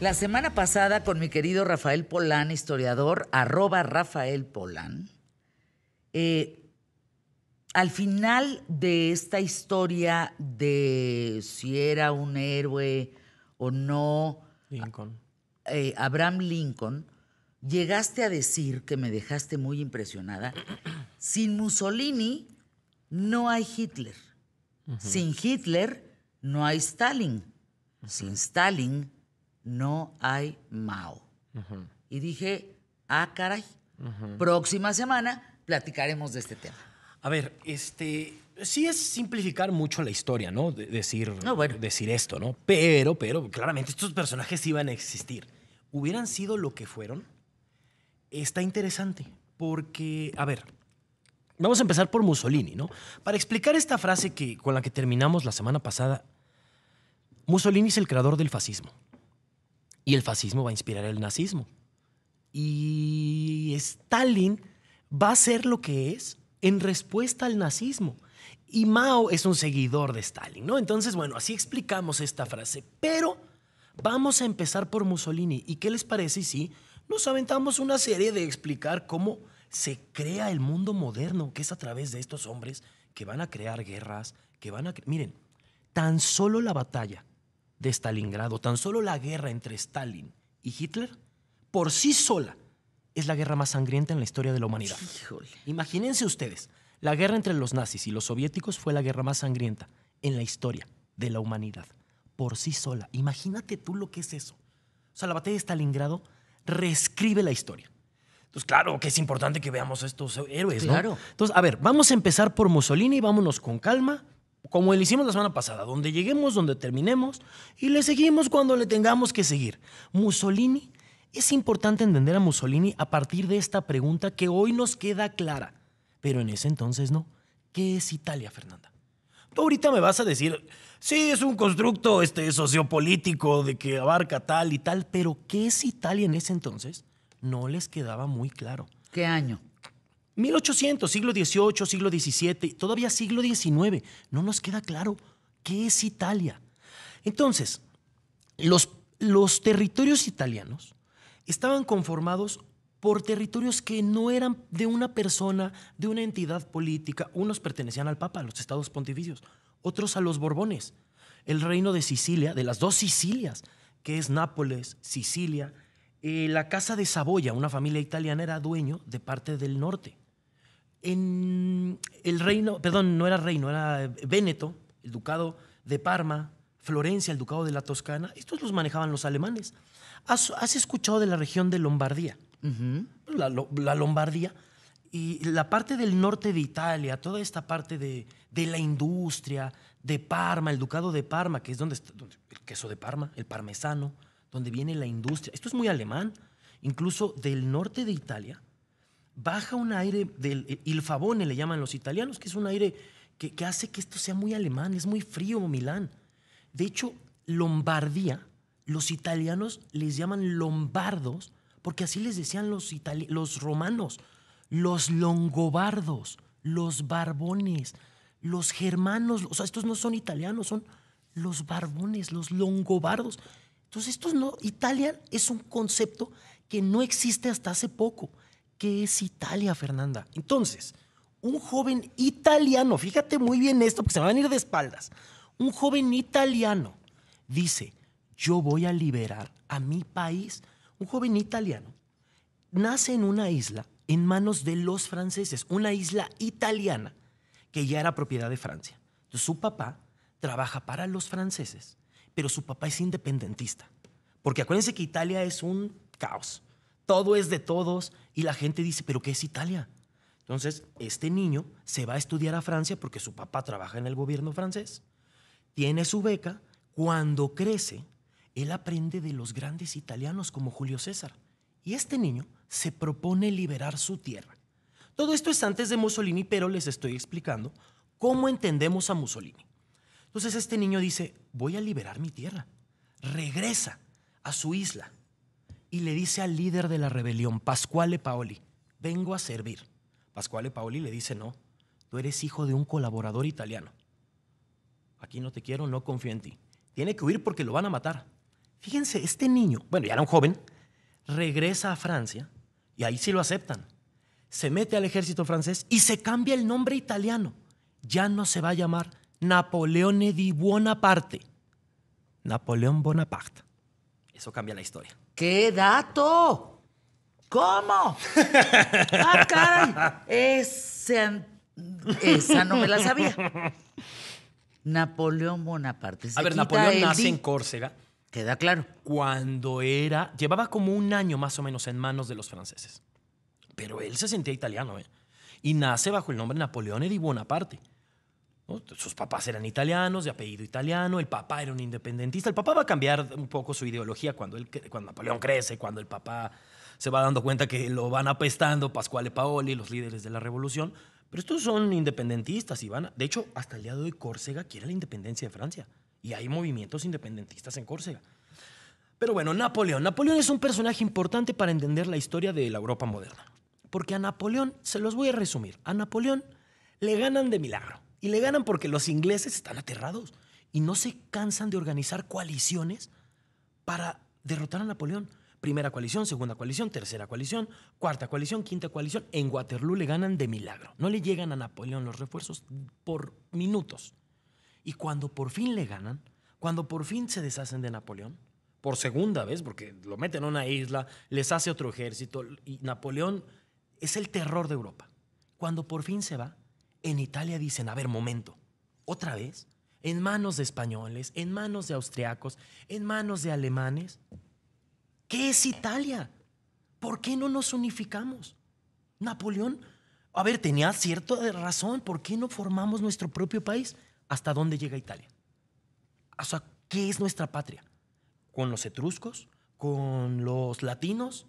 La semana pasada con mi querido Rafael Polán, historiador, arroba Rafael Polán, eh, al final de esta historia de si era un héroe o no, Lincoln. Eh, Abraham Lincoln, llegaste a decir que me dejaste muy impresionada, sin Mussolini no hay Hitler, sin Hitler no hay Stalin, sin Stalin no hay Mao. Y dije, ah, caray, próxima semana platicaremos de este tema. A ver, este, sí es simplificar mucho la historia, ¿no? decir, ah, decir esto, ¿no? Pero, pero, claramente estos personajes iban a existir. Hubieran sido lo que fueron, está interesante, porque, a ver, vamos a empezar por Mussolini, ¿no? Para explicar esta frase que, con la que terminamos la semana pasada, Mussolini es el creador del fascismo. Y el fascismo va a inspirar el nazismo. Y Stalin va a ser lo que es en respuesta al nazismo. Y Mao es un seguidor de Stalin, ¿no? Entonces, bueno, así explicamos esta frase. Pero vamos a empezar por Mussolini. ¿Y qué les parece si nos aventamos una serie de explicar cómo se crea el mundo moderno, que es a través de estos hombres que van a crear guerras, que van a... Miren, tan solo la batalla de Stalingrado, tan solo la guerra entre Stalin y Hitler, por sí sola, es la guerra más sangrienta en la historia de la humanidad. Híjole. Imagínense ustedes, la guerra entre los nazis y los soviéticos fue la guerra más sangrienta en la historia de la humanidad, por sí sola. Imagínate tú lo que es eso. O sea, la batalla de Stalingrado reescribe la historia. Entonces, claro que es importante que veamos a estos héroes, ¿no? Claro. Entonces, a ver, vamos a empezar por Mussolini, y vámonos con calma, como le hicimos la semana pasada, donde lleguemos, donde terminemos y le seguimos cuando le tengamos que seguir. Mussolini, es importante entender a Mussolini a partir de esta pregunta que hoy nos queda clara, pero en ese entonces no. ¿Qué es Italia, Fernanda? Tú ahorita me vas a decir, sí, es un constructo este, sociopolítico de que abarca tal y tal, pero ¿qué es Italia en ese entonces? No les quedaba muy claro. ¿Qué año? 1800, siglo XVIII, siglo XVII, todavía siglo XIX. No nos queda claro qué es Italia. Entonces, los, los territorios italianos estaban conformados por territorios que no eran de una persona, de una entidad política. Unos pertenecían al Papa, a los estados pontificios, otros a los Borbones. El reino de Sicilia, de las dos Sicilias, que es Nápoles, Sicilia, eh, la casa de Saboya, una familia italiana, era dueño de parte del norte en el reino, perdón, no era reino, era eh, Véneto, el ducado de Parma, Florencia, el ducado de la Toscana, estos los manejaban los alemanes. ¿Has, escuchado de la región de Lombardía? la, Lombardía y la parte del norte de Italia, toda esta parte de, la industria, de Parma, el ducado de Parma, que es donde, está, donde el queso de Parma, el parmesano, donde viene la industria. Esto es muy alemán. Incluso del norte de Italia, baja un aire del eh, il favone, le llaman los italianos, que es un aire que, hace que esto sea muy alemán, es muy frío Milán. De hecho, Lombardía, los italianos les llaman lombardos, porque así les decían los, los romanos, los longobardos, los barbones, los germanos, o sea, estos no son italianos, son los barbones, los longobardos. Entonces, estos no, Italia es un concepto que no existe hasta hace poco. ¿Qué es Italia, Fernanda? Entonces, un joven italiano, fíjate muy bien esto porque se me van a ir de espaldas, un joven italiano dice, yo voy a liberar a mi país. Un joven italiano nace en una isla en manos de los franceses, una isla italiana que ya era propiedad de Francia. Entonces, su papá trabaja para los franceses, pero su papá es independentista. Porque acuérdense que Italia es un caos todo es de todos y la gente dice, pero ¿qué es Italia? Entonces, este niño se va a estudiar a Francia porque su papá trabaja en el gobierno francés, tiene su beca, cuando crece, él aprende de los grandes italianos como Julio César. Y este niño se propone liberar su tierra. Todo esto es antes de Mussolini, pero les estoy explicando cómo entendemos a Mussolini. Entonces este niño dice, voy a liberar mi tierra. Regresa a su isla, y le dice al líder de la rebelión, Pascuale Paoli, vengo a servir. Pascuale Paoli le dice, no, tú eres hijo de un colaborador italiano. Aquí no te quiero, no confío en ti. Tiene que huir porque lo van a matar. Fíjense, este niño, bueno, ya era un joven, regresa a Francia y ahí sí lo aceptan. Se mete al ejército francés y se cambia el nombre italiano. Ya no se va a llamar Napoleone di Buonaparte. Napoleón Bonaparte. Eso cambia la historia. ¿Qué dato? ¿Cómo? ¡Ah, caray! esa no me la sabía. Napoleón Bonaparte. a ver, Napoleón nace en Córcega. Queda claro. Cuando era. Llevaba como un año más o menos en manos de los franceses. Pero él se sentía italiano, ¿eh? Y nace bajo el nombre Napoleón di Bonaparte. Sus papás eran italianos, de apellido italiano, el papá era un independentista. El papá va a cambiar un poco su ideología cuando, Napoleón crece, cuando el papá se va dando cuenta que lo van apestando Pascuale Paoli, los líderes de la revolución. Pero estos son independentistas y van. de hecho, hasta el día de hoy Córcega quiere la independencia de Francia. Y hay movimientos independentistas en Córcega. Pero bueno, Napoleón. Napoleón es un personaje importante para entender la historia de la Europa moderna. Porque a Napoleón, se los voy a resumir, a Napoleón le ganan de milagro. Y le ganan porque los ingleses están aterrados y no se cansan de organizar coaliciones para derrotar a Napoleón. Primera coalición, segunda coalición, tercera coalición, cuarta coalición, quinta coalición. En Waterloo le ganan de milagro. No le llegan a Napoleón los refuerzos por minutos. Y cuando por fin le ganan, cuando por fin se deshacen de Napoleón, por segunda vez, porque lo meten a una isla, les hace otro ejército, y Napoleón es el terror de Europa. Cuando por fin se va, en Italia dicen, a ver, momento, otra vez, en manos de españoles, en manos de austriacos, en manos de alemanes. ¿Qué es Italia? ¿Por qué no nos unificamos? Napoleón, a ver, tenía cierta razón, ¿por qué no formamos nuestro propio país? ¿Hasta dónde llega Italia? O sea, ¿qué es nuestra patria? ¿Con los etruscos? ¿Con los latinos?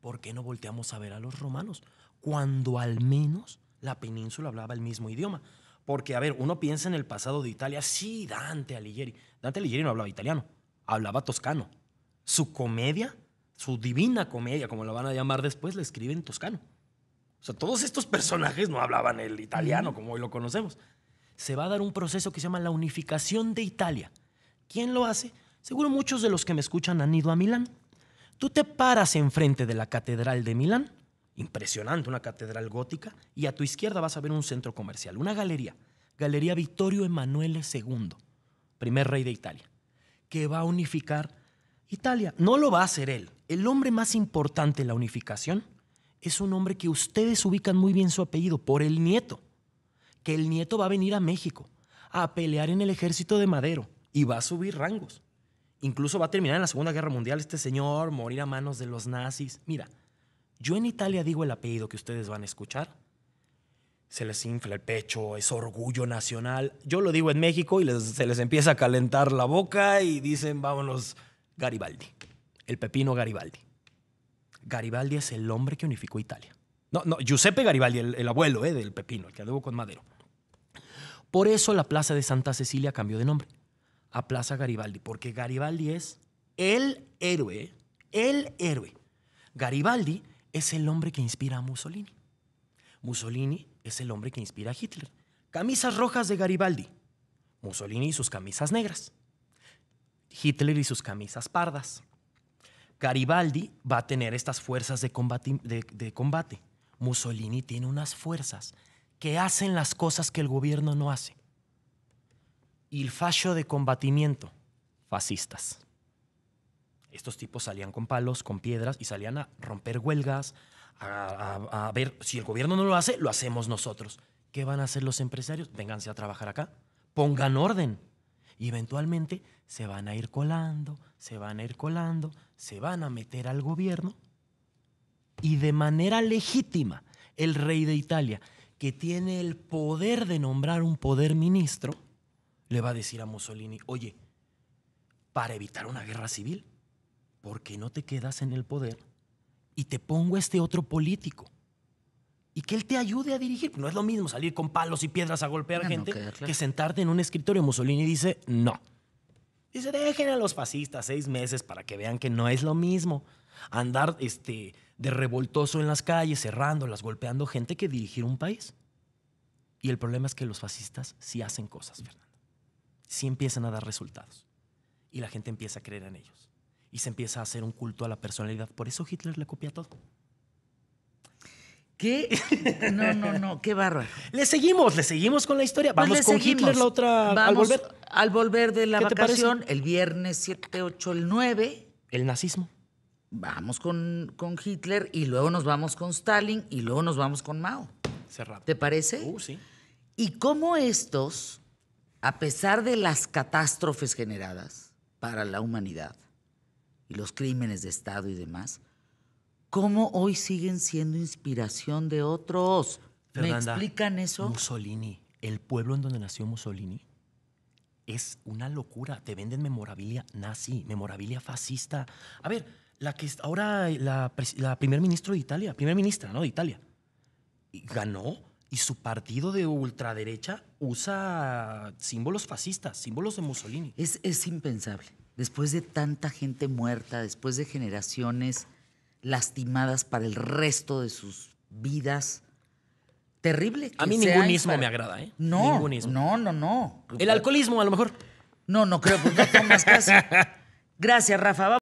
¿Por qué no volteamos a ver a los romanos? Cuando al menos la península hablaba el mismo idioma. Porque, a ver, uno piensa en el pasado de Italia, sí, Dante Alighieri. Dante Alighieri no hablaba italiano, hablaba toscano. Su comedia, su divina comedia, como la van a llamar después, la escribe en toscano. O sea, todos estos personajes no hablaban el italiano como hoy lo conocemos. Se va a dar un proceso que se llama la unificación de Italia. ¿Quién lo hace? Seguro muchos de los que me escuchan han ido a Milán. Tú te paras enfrente de la Catedral de Milán impresionante, una catedral gótica, y a tu izquierda vas a ver un centro comercial, una galería, Galería Vittorio Emanuele II, primer rey de Italia, que va a unificar Italia. No lo va a hacer él. El hombre más importante en la unificación es un hombre que ustedes ubican muy bien su apellido, por el nieto, que el nieto va a venir a México a pelear en el ejército de Madero y va a subir rangos. Incluso va a terminar en la Segunda Guerra Mundial este señor, morir a manos de los nazis. Mira, yo en Italia digo el apellido que ustedes van a escuchar. Se les infla el pecho, es orgullo nacional. Yo lo digo en México y se les empieza a calentar la boca y dicen, vámonos, Garibaldi. El pepino Garibaldi. Garibaldi es el hombre que unificó Italia. No, no, Giuseppe Garibaldi, el, abuelo eh, del pepino, el que anduvo con Madero. Por eso la Plaza de Santa Cecilia cambió de nombre a Plaza Garibaldi, porque Garibaldi es el héroe, el héroe. Garibaldi es el hombre que inspira a Mussolini. Mussolini es el hombre que inspira a Hitler. Camisas rojas de Garibaldi. Mussolini y sus camisas negras. Hitler y sus camisas pardas. Garibaldi va a tener estas fuerzas de combate, Mussolini tiene unas fuerzas que hacen las cosas que el gobierno no hace. Y el fallo de combatimiento, fascistas. Estos tipos salían con palos, con piedras y salían a romper huelgas, a, ver si el gobierno no lo hace, lo hacemos nosotros. ¿Qué van a hacer los empresarios? Vénganse a trabajar acá, pongan orden. Y eventualmente se van a ir colando, se van a ir colando, se van a meter al gobierno y de manera legítima el rey de Italia, que tiene el poder de nombrar un poder ministro, le va a decir a Mussolini, oye, para evitar una guerra civil, ¿por qué no te quedas en el poder y te pongo este otro político? Y que él te ayude a dirigir. No es lo mismo salir con palos y piedras a golpear ah, gente que sentarte en un escritorio. Mussolini dice, no. Dice, dejen a los fascistas seis meses para que vean que no es lo mismo andar este, de revoltoso en las calles, cerrándolas, golpeando gente que dirigir un país. Y el problema es que los fascistas sí hacen cosas, Fernando. Sí empiezan a dar resultados. Y la gente empieza a creer en ellos y se empieza a hacer un culto a la personalidad. Por eso Hitler le copia todo. ¿Qué? No, no, no, qué bárbaro. Le seguimos, le seguimos con la historia. Pues vamos con Hitler la otra Vamos al volver. de la vacación, el viernes 7, 8, el 9. El nazismo vamos con, con, Hitler y luego nos vamos con Stalin y luego nos vamos con Mao. Cerrado. ¿Te parece? Uh, sí. Y cómo estos, a pesar de las catástrofes generadas para la humanidad, y los crímenes de Estado y demás, ¿cómo hoy siguen siendo inspiración de otros? ¿Me explican eso? Mussolini, el pueblo en donde nació Mussolini, es una locura. Te venden memorabilia nazi, memorabilia fascista. A ver, la que ahora la, la primer ministro de Italia, primer ministra, ¿no? De Italia, ganó y su partido de ultraderecha usa símbolos fascistas, símbolos de Mussolini. Es, es impensable. Después de tanta gente muerta, después de generaciones lastimadas para el resto de sus vidas, terrible. a mí ningúnismo me agrada, ¿eh? No, no, no, no. El alcoholismo, a lo mejor. No, no creo, porque no tomas casi. Gracias, Rafa.